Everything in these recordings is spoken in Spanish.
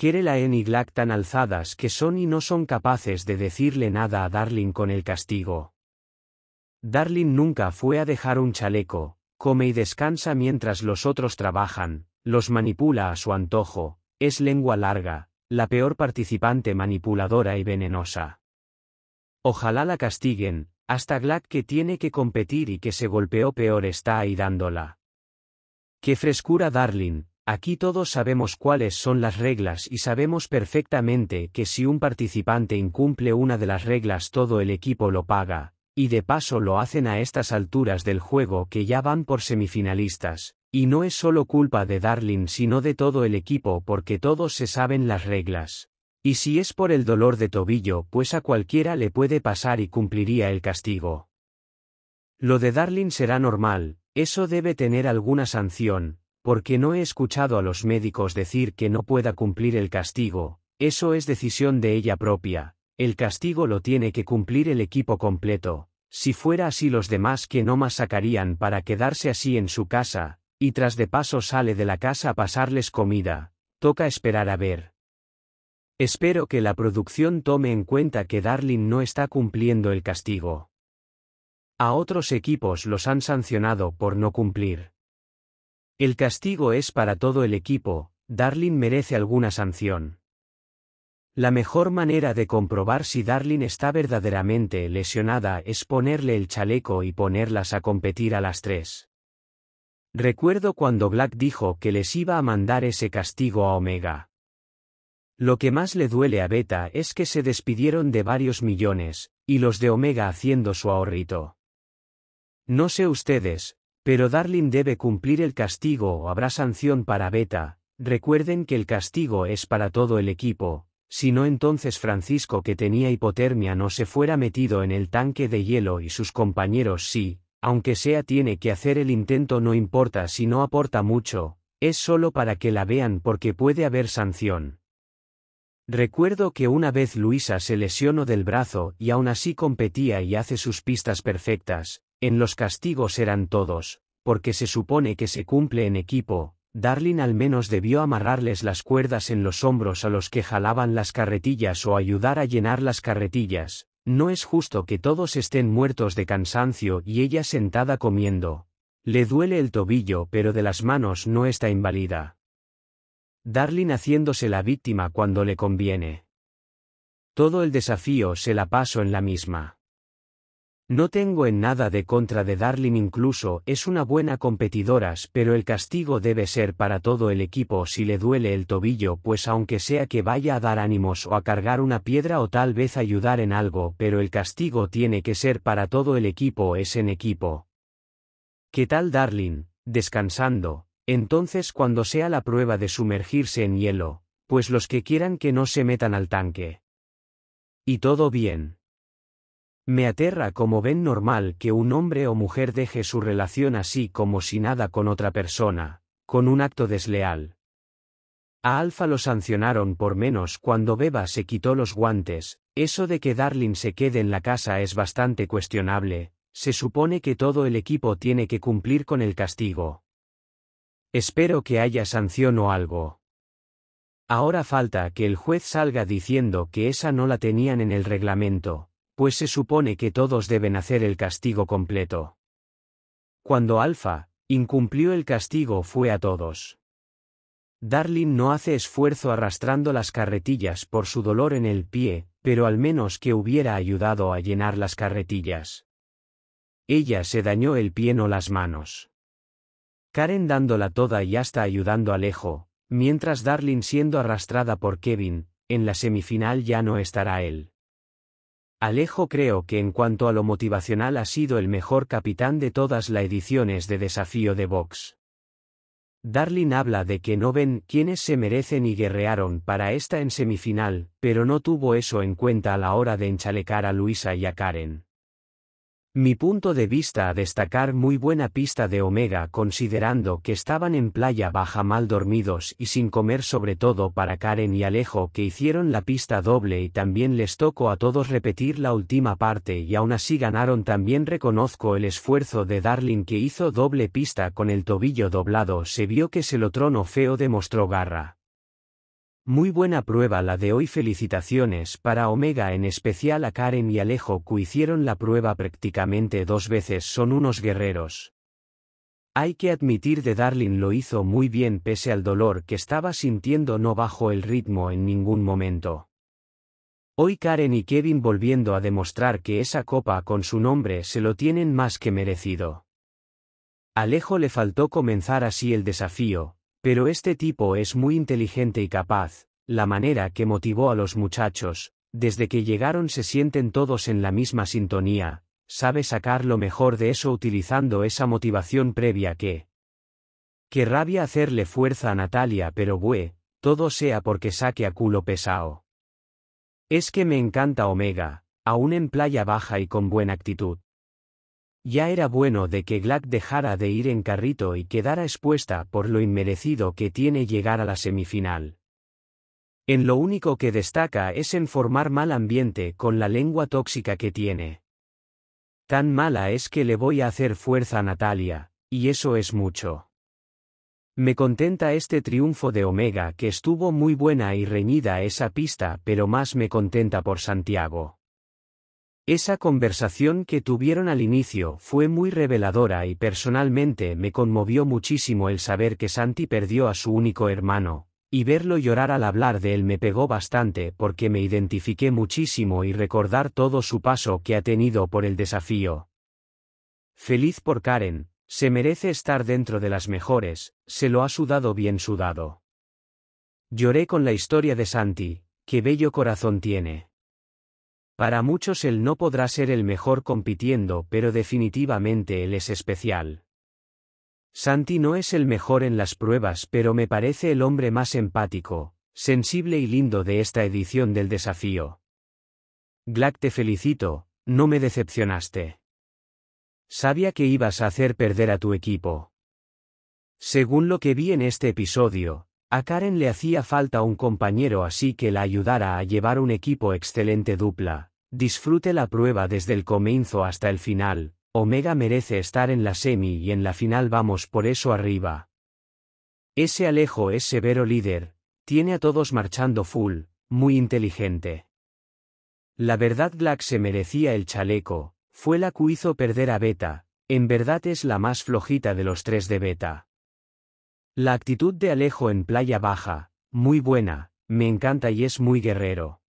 Quiere la en y Glack tan alzadas que son y no son capaces de decirle nada a Darling con el castigo. Darling nunca fue a dejar un chaleco, come y descansa mientras los otros trabajan, los manipula a su antojo, es lengua larga, la peor participante manipuladora y venenosa. Ojalá la castiguen, hasta Glack que tiene que competir y que se golpeó peor está ahí dándola. Qué frescura Darling, Aquí todos sabemos cuáles son las reglas y sabemos perfectamente que si un participante incumple una de las reglas todo el equipo lo paga, y de paso lo hacen a estas alturas del juego que ya van por semifinalistas, y no es solo culpa de Darling sino de todo el equipo porque todos se saben las reglas. Y si es por el dolor de tobillo pues a cualquiera le puede pasar y cumpliría el castigo. Lo de Darling será normal, eso debe tener alguna sanción, porque no he escuchado a los médicos decir que no pueda cumplir el castigo, eso es decisión de ella propia, el castigo lo tiene que cumplir el equipo completo, si fuera así los demás que no más sacarían para quedarse así en su casa, y tras de paso sale de la casa a pasarles comida, toca esperar a ver. Espero que la producción tome en cuenta que Darling no está cumpliendo el castigo. A otros equipos los han sancionado por no cumplir. El castigo es para todo el equipo, Darling merece alguna sanción. La mejor manera de comprobar si Darlin está verdaderamente lesionada es ponerle el chaleco y ponerlas a competir a las tres. Recuerdo cuando Black dijo que les iba a mandar ese castigo a Omega. Lo que más le duele a Beta es que se despidieron de varios millones, y los de Omega haciendo su ahorrito. No sé ustedes, pero Darling debe cumplir el castigo o habrá sanción para Beta, recuerden que el castigo es para todo el equipo, si no entonces Francisco que tenía hipotermia no se fuera metido en el tanque de hielo y sus compañeros sí, aunque sea tiene que hacer el intento no importa si no aporta mucho, es solo para que la vean porque puede haber sanción. Recuerdo que una vez Luisa se lesionó del brazo y aún así competía y hace sus pistas perfectas, en los castigos eran todos, porque se supone que se cumple en equipo, Darling al menos debió amarrarles las cuerdas en los hombros a los que jalaban las carretillas o ayudar a llenar las carretillas, no es justo que todos estén muertos de cansancio y ella sentada comiendo. Le duele el tobillo pero de las manos no está invalida. Darling haciéndose la víctima cuando le conviene. Todo el desafío se la paso en la misma. No tengo en nada de contra de Darling incluso es una buena competidora, pero el castigo debe ser para todo el equipo si le duele el tobillo pues aunque sea que vaya a dar ánimos o a cargar una piedra o tal vez ayudar en algo pero el castigo tiene que ser para todo el equipo es en equipo. ¿Qué tal Darling? Descansando, entonces cuando sea la prueba de sumergirse en hielo, pues los que quieran que no se metan al tanque. Y todo bien. Me aterra como ven normal que un hombre o mujer deje su relación así como si nada con otra persona, con un acto desleal. A Alfa lo sancionaron por menos cuando Beba se quitó los guantes, eso de que Darling se quede en la casa es bastante cuestionable, se supone que todo el equipo tiene que cumplir con el castigo. Espero que haya sanción o algo. Ahora falta que el juez salga diciendo que esa no la tenían en el reglamento, pues se supone que todos deben hacer el castigo completo. Cuando Alfa incumplió el castigo fue a todos. Darling no hace esfuerzo arrastrando las carretillas por su dolor en el pie, pero al menos que hubiera ayudado a llenar las carretillas. Ella se dañó el pie no las manos. Karen dándola toda y hasta ayudando a Alejo, mientras Darling siendo arrastrada por Kevin, en la semifinal ya no estará él. Alejo creo que en cuanto a lo motivacional ha sido el mejor capitán de todas las ediciones de desafío de Vox. Darlin habla de que no ven quienes se merecen y guerrearon para esta en semifinal, pero no tuvo eso en cuenta a la hora de enchalecar a Luisa y a Karen. Mi punto de vista a destacar muy buena pista de Omega considerando que estaban en playa baja mal dormidos y sin comer sobre todo para Karen y Alejo que hicieron la pista doble y también les tocó a todos repetir la última parte y aún así ganaron también reconozco el esfuerzo de Darling que hizo doble pista con el tobillo doblado se vio que se lo trono feo demostró garra. Muy buena prueba la de hoy felicitaciones para Omega en especial a Karen y Alejo que hicieron la prueba prácticamente dos veces son unos guerreros. Hay que admitir que Darling lo hizo muy bien pese al dolor que estaba sintiendo no bajo el ritmo en ningún momento. Hoy Karen y Kevin volviendo a demostrar que esa copa con su nombre se lo tienen más que merecido. Alejo le faltó comenzar así el desafío, pero este tipo es muy inteligente y capaz, la manera que motivó a los muchachos, desde que llegaron se sienten todos en la misma sintonía, sabe sacar lo mejor de eso utilizando esa motivación previa que... Que rabia hacerle fuerza a Natalia pero bue, todo sea porque saque a culo pesao. Es que me encanta Omega, aún en playa baja y con buena actitud. Ya era bueno de que Glack dejara de ir en carrito y quedara expuesta por lo inmerecido que tiene llegar a la semifinal. En lo único que destaca es en formar mal ambiente con la lengua tóxica que tiene. Tan mala es que le voy a hacer fuerza a Natalia, y eso es mucho. Me contenta este triunfo de Omega que estuvo muy buena y reñida esa pista, pero más me contenta por Santiago. Esa conversación que tuvieron al inicio fue muy reveladora y personalmente me conmovió muchísimo el saber que Santi perdió a su único hermano, y verlo llorar al hablar de él me pegó bastante porque me identifiqué muchísimo y recordar todo su paso que ha tenido por el desafío. Feliz por Karen, se merece estar dentro de las mejores, se lo ha sudado bien sudado. Lloré con la historia de Santi, qué bello corazón tiene. Para muchos él no podrá ser el mejor compitiendo, pero definitivamente él es especial. Santi no es el mejor en las pruebas, pero me parece el hombre más empático, sensible y lindo de esta edición del desafío. Glack te felicito, no me decepcionaste. Sabía que ibas a hacer perder a tu equipo. Según lo que vi en este episodio, a Karen le hacía falta un compañero así que la ayudara a llevar un equipo excelente dupla. Disfrute la prueba desde el comienzo hasta el final. Omega merece estar en la semi y en la final vamos por eso arriba. Ese Alejo es severo líder, tiene a todos marchando full, muy inteligente. La verdad Black se merecía el chaleco, fue la que hizo perder a Beta, en verdad es la más flojita de los tres de Beta. La actitud de Alejo en Playa Baja, muy buena, me encanta y es muy guerrero.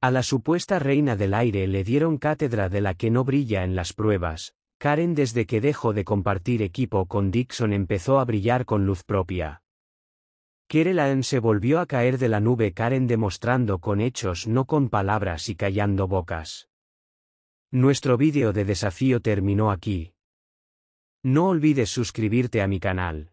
A la supuesta reina del aire le dieron cátedra de la que no brilla en las pruebas. Karen desde que dejó de compartir equipo con Dixon empezó a brillar con luz propia. Kerelaen se volvió a caer de la nube Karen demostrando con hechos no con palabras y callando bocas. Nuestro vídeo de desafío terminó aquí. No olvides suscribirte a mi canal.